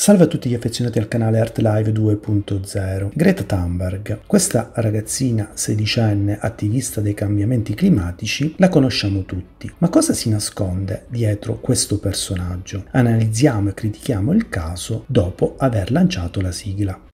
Salve a tutti gli affezionati al canale Art Live 2.0. Greta Thunberg, questa ragazzina sedicenne attivista dei cambiamenti climatici, la conosciamo tutti. Ma cosa si nasconde dietro questo personaggio? Analizziamo e critichiamo il caso dopo aver lanciato la sigla.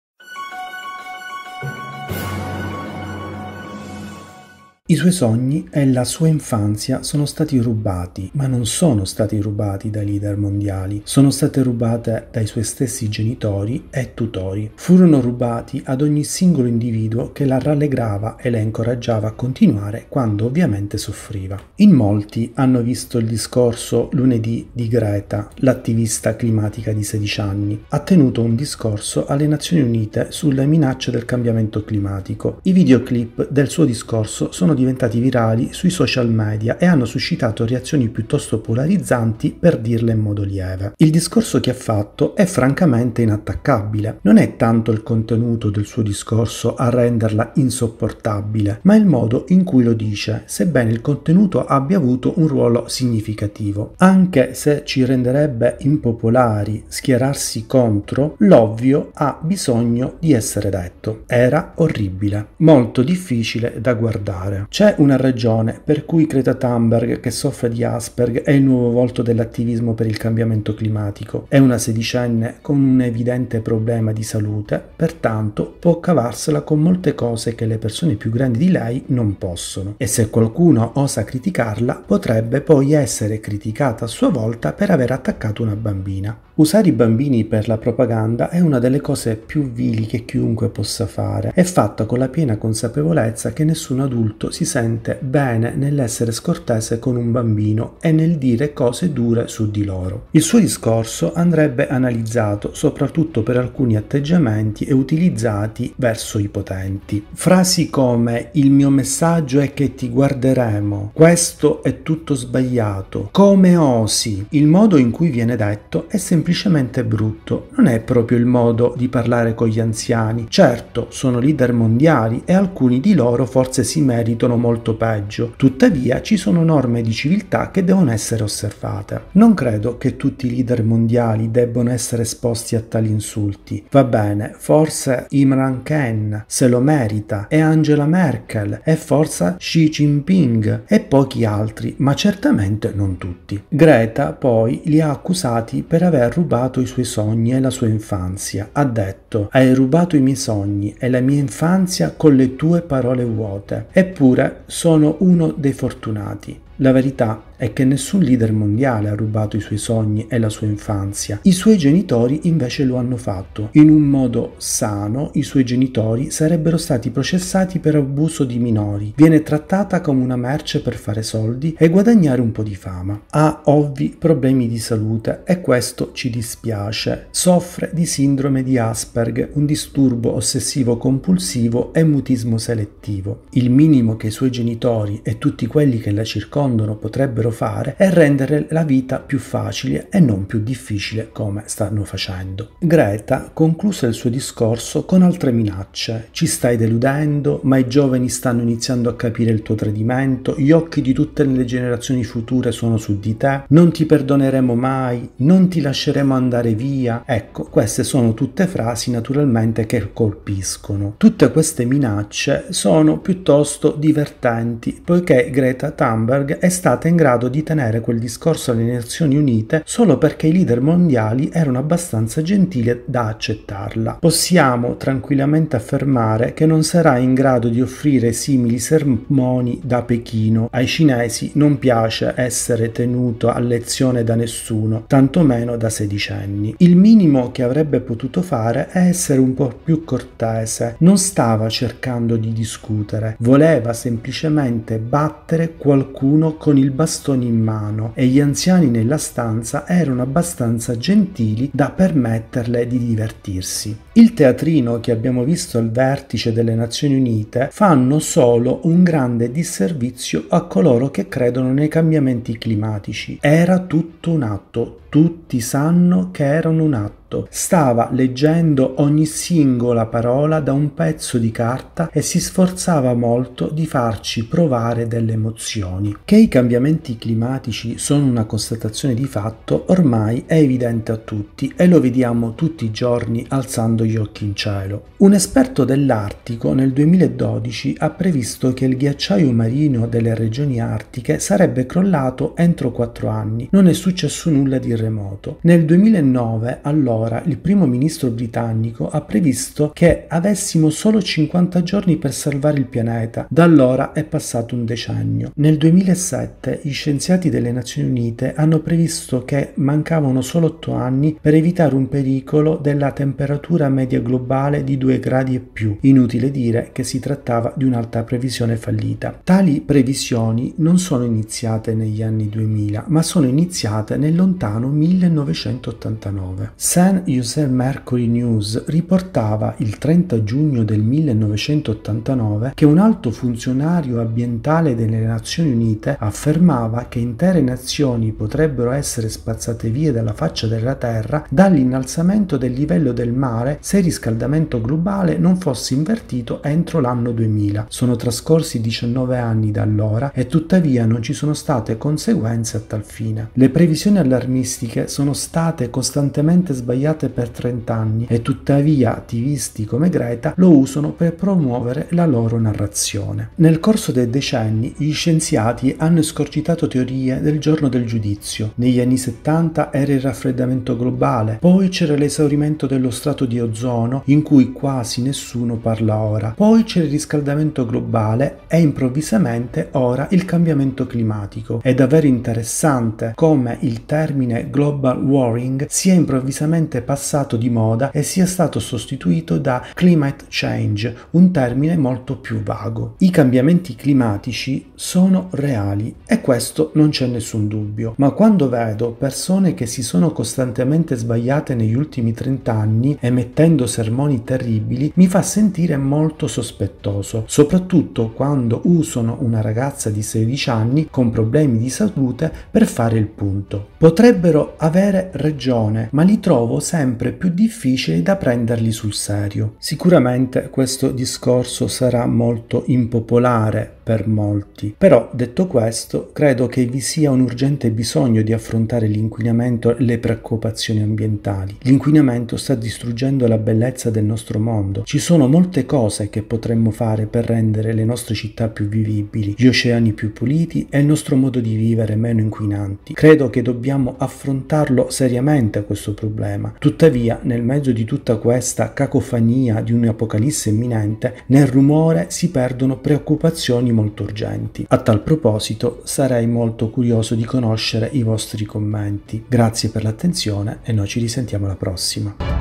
I suoi sogni e la sua infanzia sono stati rubati, ma non sono stati rubati dai leader mondiali, sono state rubate dai suoi stessi genitori e tutori. Furono rubati ad ogni singolo individuo che la rallegrava e la incoraggiava a continuare quando ovviamente soffriva. In molti hanno visto il discorso lunedì di Greta, l'attivista climatica di 16 anni. Ha tenuto un discorso alle Nazioni Unite sulle minacce del cambiamento climatico. I videoclip del suo discorso sono sono diventati virali sui social media e hanno suscitato reazioni piuttosto polarizzanti per dirle in modo lieve. Il discorso che ha fatto è francamente inattaccabile. Non è tanto il contenuto del suo discorso a renderla insopportabile, ma il modo in cui lo dice, sebbene il contenuto abbia avuto un ruolo significativo. Anche se ci renderebbe impopolari schierarsi contro, l'ovvio ha bisogno di essere detto. Era orribile, molto difficile da guardare. C'è una ragione per cui Greta Thunberg, che soffre di Asperg, è il nuovo volto dell'attivismo per il cambiamento climatico. È una sedicenne con un evidente problema di salute, pertanto può cavarsela con molte cose che le persone più grandi di lei non possono. E se qualcuno osa criticarla, potrebbe poi essere criticata a sua volta per aver attaccato una bambina. Usare i bambini per la propaganda è una delle cose più vili che chiunque possa fare, è fatta con la piena consapevolezza che nessun adulto si sente bene nell'essere scortese con un bambino e nel dire cose dure su di loro. Il suo discorso andrebbe analizzato soprattutto per alcuni atteggiamenti e utilizzati verso i potenti. Frasi come il mio messaggio è che ti guarderemo, questo è tutto sbagliato, come osi, il modo in cui viene detto è semplicemente semplicemente brutto. Non è proprio il modo di parlare con gli anziani. Certo, sono leader mondiali e alcuni di loro forse si meritano molto peggio. Tuttavia ci sono norme di civiltà che devono essere osservate. Non credo che tutti i leader mondiali debbano essere esposti a tali insulti. Va bene, forse Imran Khan se lo merita e Angela Merkel e forse Xi Jinping e pochi altri, ma certamente non tutti. Greta poi li ha accusati per aver rubato i suoi sogni e la sua infanzia. Ha detto, hai rubato i miei sogni e la mia infanzia con le tue parole vuote. Eppure sono uno dei fortunati. La verità è che nessun leader mondiale ha rubato i suoi sogni e la sua infanzia. I suoi genitori invece lo hanno fatto. In un modo sano, i suoi genitori sarebbero stati processati per abuso di minori. Viene trattata come una merce per fare soldi e guadagnare un po' di fama. Ha ovvi problemi di salute e questo ci dispiace. Soffre di sindrome di Asperger, un disturbo ossessivo compulsivo e mutismo selettivo. Il minimo che i suoi genitori e tutti quelli che la circondano potrebbero potrebbero fare e rendere la vita più facile e non più difficile come stanno facendo. Greta concluse il suo discorso con altre minacce. Ci stai deludendo, ma i giovani stanno iniziando a capire il tuo tradimento, gli occhi di tutte le generazioni future sono su di te, non ti perdoneremo mai, non ti lasceremo andare via. Ecco, queste sono tutte frasi naturalmente che colpiscono. Tutte queste minacce sono piuttosto divertenti poiché Greta Thunberg è stata in grado grado di tenere quel discorso alle Nazioni Unite solo perché i leader mondiali erano abbastanza gentili da accettarla. Possiamo tranquillamente affermare che non sarà in grado di offrire simili sermoni da Pechino. Ai cinesi non piace essere tenuto a lezione da nessuno, tantomeno da sedicenni. Il minimo che avrebbe potuto fare è essere un po' più cortese. Non stava cercando di discutere, voleva semplicemente battere qualcuno con il bastone bastoni in mano e gli anziani nella stanza erano abbastanza gentili da permetterle di divertirsi. Il teatrino che abbiamo visto al vertice delle Nazioni Unite fanno solo un grande disservizio a coloro che credono nei cambiamenti climatici. Era tutto un atto, tutti sanno che era un atto fatto. Stava leggendo ogni singola parola da un pezzo di carta e si sforzava molto di farci provare delle emozioni. Che i cambiamenti climatici sono una constatazione di fatto ormai è evidente a tutti e lo vediamo tutti i giorni alzando gli occhi in cielo. Un esperto dell'Artico nel 2012 ha previsto che il ghiacciaio marino delle regioni artiche sarebbe crollato entro 4 anni. Non è successo nulla di remoto. Nel 2009 allora allora il primo ministro britannico ha previsto che avessimo solo 50 giorni per salvare il pianeta. Da allora è passato un decennio. Nel 2007 gli scienziati delle Nazioni Unite hanno previsto che mancavano solo 8 anni per evitare un pericolo della temperatura media globale di 2 gradi e più. Inutile dire che si trattava di un'altra previsione fallita. Tali previsioni non sono iniziate negli anni 2000, ma sono iniziate nel lontano 1989. Sam San José Mercury News riportava il 30 giugno del 1989 che un alto funzionario ambientale delle Nazioni Unite affermava che intere nazioni potrebbero essere spazzate via dalla faccia della Terra dall'innalzamento del livello del mare se il riscaldamento globale non fosse invertito entro l'anno 2000. Sono trascorsi 19 anni da allora e tuttavia non ci sono state conseguenze a tal fine. Le previsioni allarmistiche sono state costantemente sbagliate annoiate per 30 anni e tuttavia attivisti come Greta lo usano per promuovere la loro narrazione. Nel corso dei decenni gli scienziati hanno escorcitato teorie del giorno del giudizio. Negli anni 70 era il raffreddamento globale, poi c'era l'esaurimento dello strato di ozono in cui quasi nessuno parla ora, poi c'era il riscaldamento globale e improvvisamente ora il cambiamento climatico. È davvero interessante come il termine global warming sia improvvisamente totalmente passato di moda e sia stato sostituito da climate change, un termine molto più vago. I cambiamenti climatici sono reali e questo non c'è nessun dubbio, ma quando vedo persone che si sono costantemente sbagliate negli ultimi 30 anni emettendo sermoni terribili mi fa sentire molto sospettoso, soprattutto quando usano una ragazza di 16 anni con problemi di salute per fare il punto. Potrebbero avere ragione, ma li trovo trovo sempre più difficile da prenderli sul serio. Sicuramente questo discorso sarà molto impopolare per molti, però detto questo credo che vi sia un urgente bisogno di affrontare l'inquinamento e le preoccupazioni ambientali. L'inquinamento sta distruggendo la bellezza del nostro mondo. Ci sono molte cose che potremmo fare per rendere le nostre città più vivibili, gli oceani più puliti e il nostro modo di vivere meno inquinanti. Credo che dobbiamo affrontarlo seriamente questo problema problema. Tuttavia, nel mezzo di tutta questa cacofonia di un'apocalisse imminente, nel rumore si perdono preoccupazioni molto urgenti. A tal proposito, sarei molto curioso di conoscere i vostri commenti. Grazie per l'attenzione e noi ci risentiamo alla prossima.